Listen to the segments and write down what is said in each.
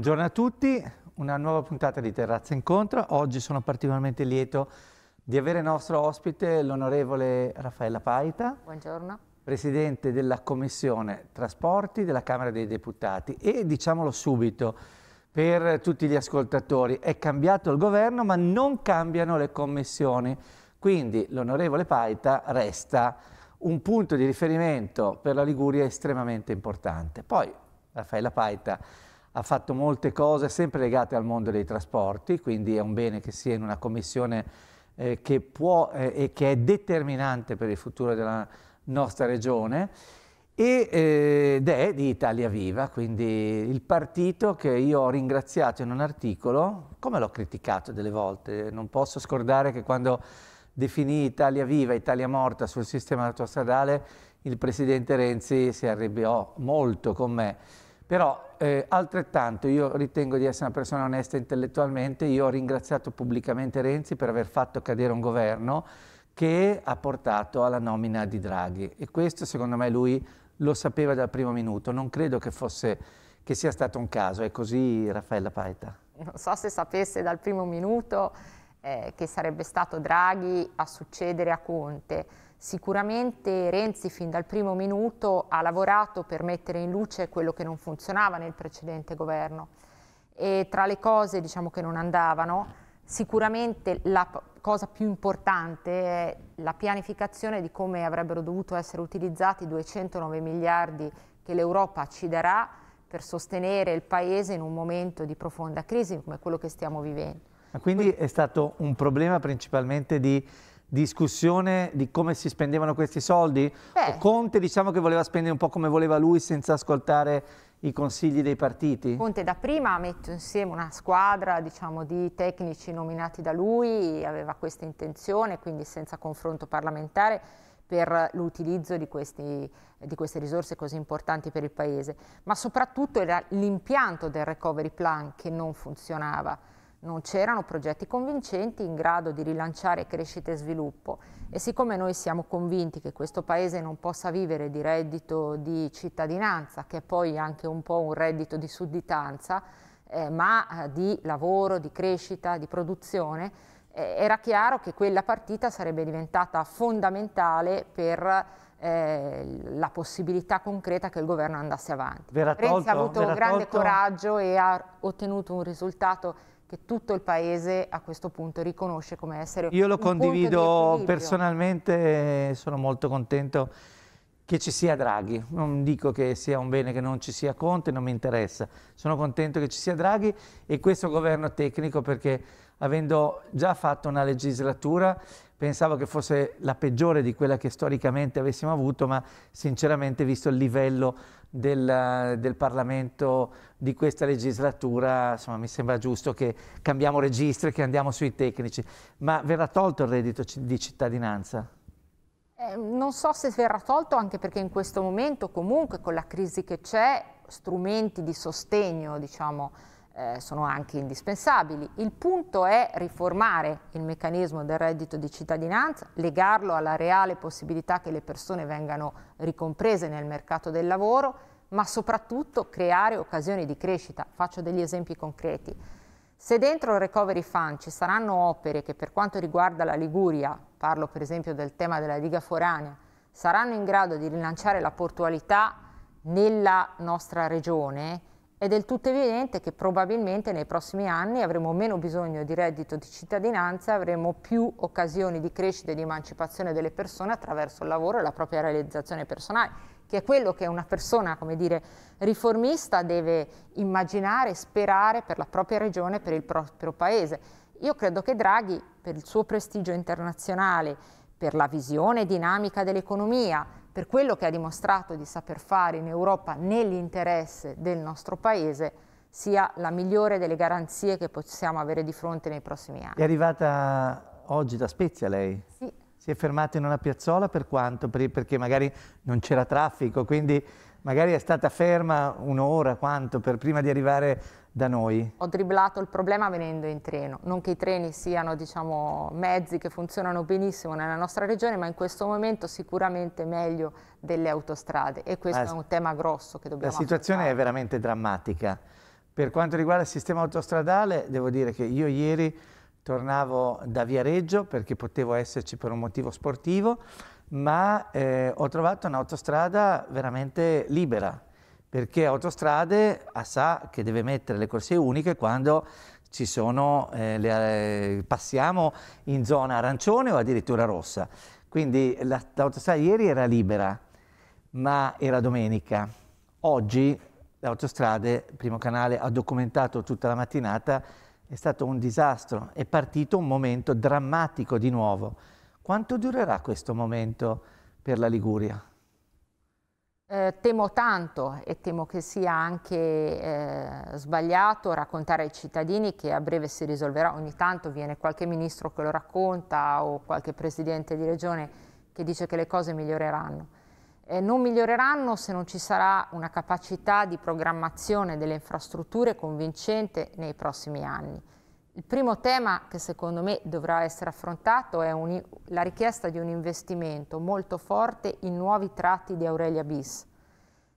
Buongiorno a tutti, una nuova puntata di Terrazza Incontro. Oggi sono particolarmente lieto di avere nostro ospite l'onorevole Raffaella Paita. Buongiorno. Presidente della Commissione Trasporti della Camera dei Deputati e diciamolo subito per tutti gli ascoltatori, è cambiato il governo ma non cambiano le commissioni, quindi l'onorevole Paita resta un punto di riferimento per la Liguria estremamente importante. Poi Raffaella Paita ha fatto molte cose sempre legate al mondo dei trasporti, quindi è un bene che sia in una commissione eh, che può eh, e che è determinante per il futuro della nostra regione e, eh, ed è di Italia Viva, quindi il partito che io ho ringraziato in un articolo, come l'ho criticato delle volte, non posso scordare che quando definì Italia Viva, Italia Morta sul sistema autostradale, il presidente Renzi si arrabbiò molto con me però eh, altrettanto io ritengo di essere una persona onesta intellettualmente, io ho ringraziato pubblicamente Renzi per aver fatto cadere un governo che ha portato alla nomina di Draghi e questo secondo me lui lo sapeva dal primo minuto, non credo che, fosse, che sia stato un caso, è così Raffaella Paeta? Non so se sapesse dal primo minuto eh, che sarebbe stato Draghi a succedere a Conte, Sicuramente Renzi fin dal primo minuto ha lavorato per mettere in luce quello che non funzionava nel precedente governo e tra le cose diciamo, che non andavano sicuramente la cosa più importante è la pianificazione di come avrebbero dovuto essere utilizzati i 209 miliardi che l'Europa ci darà per sostenere il Paese in un momento di profonda crisi come quello che stiamo vivendo. Ma quindi è stato un problema principalmente di discussione di come si spendevano questi soldi? Beh. Conte diciamo che voleva spendere un po' come voleva lui senza ascoltare i consigli dei partiti? Conte da prima ha messo insieme una squadra diciamo, di tecnici nominati da lui, aveva questa intenzione, quindi senza confronto parlamentare per l'utilizzo di, di, queste risorse così importanti per il Paese, ma soprattutto era l'impianto del recovery plan che non funzionava non c'erano progetti convincenti in grado di rilanciare crescita e sviluppo e siccome noi siamo convinti che questo Paese non possa vivere di reddito di cittadinanza, che è poi anche un po' un reddito di sudditanza, eh, ma eh, di lavoro, di crescita, di produzione, eh, era chiaro che quella partita sarebbe diventata fondamentale per eh, la possibilità concreta che il governo andasse avanti. Vera Renzi ha avuto un grande coraggio e ha ottenuto un risultato che tutto il Paese a questo punto riconosce come essere Io lo condivido personalmente, sono molto contento che ci sia Draghi, non dico che sia un bene che non ci sia Conte, non mi interessa, sono contento che ci sia Draghi e questo governo tecnico perché avendo già fatto una legislatura, pensavo che fosse la peggiore di quella che storicamente avessimo avuto, ma sinceramente visto il livello del, del Parlamento di questa legislatura, insomma, mi sembra giusto che cambiamo registro e che andiamo sui tecnici. Ma verrà tolto il reddito di cittadinanza? Eh, non so se verrà tolto anche perché in questo momento comunque con la crisi che c'è strumenti di sostegno diciamo, eh, sono anche indispensabili. Il punto è riformare il meccanismo del reddito di cittadinanza, legarlo alla reale possibilità che le persone vengano ricomprese nel mercato del lavoro, ma soprattutto creare occasioni di crescita. Faccio degli esempi concreti. Se dentro il Recovery Fund ci saranno opere che per quanto riguarda la Liguria, parlo per esempio del tema della diga foranea, saranno in grado di rilanciare la portualità nella nostra regione, è del tutto evidente che probabilmente nei prossimi anni avremo meno bisogno di reddito di cittadinanza, avremo più occasioni di crescita e di emancipazione delle persone attraverso il lavoro e la propria realizzazione personale che è quello che una persona, come dire, riformista deve immaginare, sperare per la propria regione, per il proprio paese. Io credo che Draghi, per il suo prestigio internazionale, per la visione dinamica dell'economia, per quello che ha dimostrato di saper fare in Europa nell'interesse del nostro Paese, sia la migliore delle garanzie che possiamo avere di fronte nei prossimi anni. È arrivata oggi da Spezia lei? Sì. Si è fermata in una piazzola per quanto? Perché magari non c'era traffico, quindi magari è stata ferma un'ora, quanto, per, prima di arrivare da noi? Ho dribblato il problema venendo in treno, non che i treni siano diciamo, mezzi che funzionano benissimo nella nostra regione, ma in questo momento sicuramente meglio delle autostrade e questo ah, è un tema grosso che dobbiamo affrontare. La situazione affrontare. è veramente drammatica. Per quanto riguarda il sistema autostradale, devo dire che io ieri tornavo da Viareggio perché potevo esserci per un motivo sportivo, ma eh, ho trovato un'autostrada veramente libera, perché autostrade sa che deve mettere le corsie uniche quando sono, eh, le, eh, passiamo in zona arancione o addirittura rossa. Quindi l'autostrada ieri era libera, ma era domenica. Oggi l'autostrade, Primo Canale ha documentato tutta la mattinata, è stato un disastro, è partito un momento drammatico di nuovo quanto durerà questo momento per la Liguria? Eh, temo tanto e temo che sia anche eh, sbagliato raccontare ai cittadini che a breve si risolverà. Ogni tanto viene qualche ministro che lo racconta o qualche presidente di regione che dice che le cose miglioreranno. Eh, non miglioreranno se non ci sarà una capacità di programmazione delle infrastrutture convincente nei prossimi anni. Il primo tema che secondo me dovrà essere affrontato è un, la richiesta di un investimento molto forte in nuovi tratti di Aurelia Bis,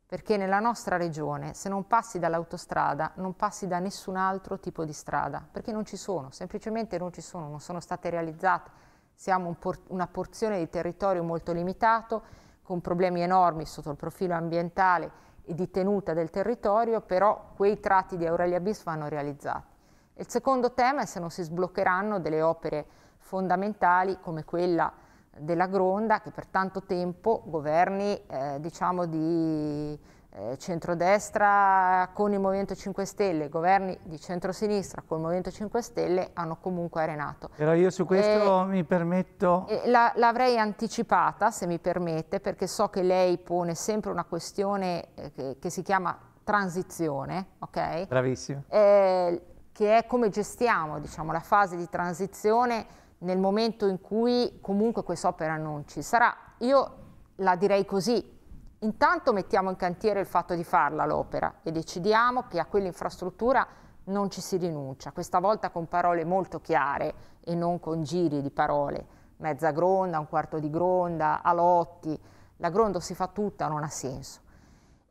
perché nella nostra regione se non passi dall'autostrada non passi da nessun altro tipo di strada, perché non ci sono, semplicemente non ci sono, non sono state realizzate. Siamo un por una porzione di territorio molto limitato, con problemi enormi sotto il profilo ambientale e di tenuta del territorio, però quei tratti di Aurelia Bis vanno realizzati. Il secondo tema è se non si sbloccheranno delle opere fondamentali come quella della Gronda che per tanto tempo governi eh, diciamo di eh, centrodestra con il Movimento 5 Stelle, governi di centrosinistra con il Movimento 5 Stelle hanno comunque arenato. Però io su questo e, eh, mi permetto... Eh, l'avrei anticipata se mi permette perché so che lei pone sempre una questione eh, che, che, si chiama transizione, ok? Bravissimo. Eh, che è come gestiamo diciamo, la fase di transizione nel momento in cui comunque quest'opera non ci sarà. Io la direi così, intanto mettiamo in cantiere il fatto di farla l'opera e decidiamo che a quell'infrastruttura non ci si rinuncia, questa volta con parole molto chiare e non con giri di parole, mezza gronda, un quarto di gronda, alotti, la gronda si fa tutta, non ha senso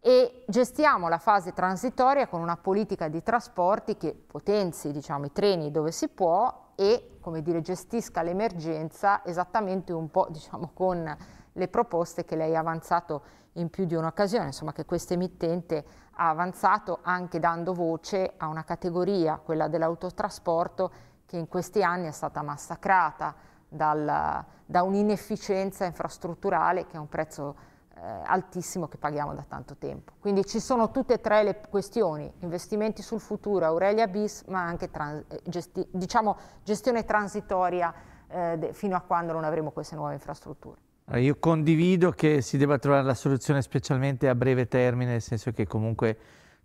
e gestiamo la fase transitoria con una politica di trasporti che potenzi diciamo, i treni dove si può e dire, gestisca l'emergenza esattamente un po' diciamo, con le proposte che lei ha avanzato in più di un'occasione, insomma che questa emittente ha avanzato anche dando voce a una categoria, quella dell'autotrasporto, che in questi anni è stata massacrata dal, da un'inefficienza infrastrutturale che è un prezzo eh, altissimo che paghiamo da tanto tempo. Quindi ci sono tutte e tre le questioni, investimenti sul futuro, Aurelia bis, ma anche eh, gesti diciamo, gestione transitoria eh, fino a quando non avremo queste nuove infrastrutture. Ah, io condivido che si debba trovare la soluzione specialmente a breve termine, nel senso che comunque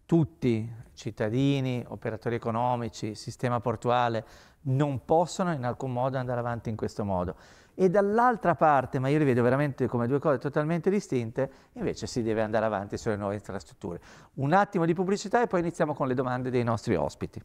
tutti, cittadini, operatori economici, sistema portuale, non possono in alcun modo andare avanti in questo modo. E dall'altra parte, ma io li vedo veramente come due cose totalmente distinte, invece si deve andare avanti sulle nuove infrastrutture. Un attimo di pubblicità e poi iniziamo con le domande dei nostri ospiti.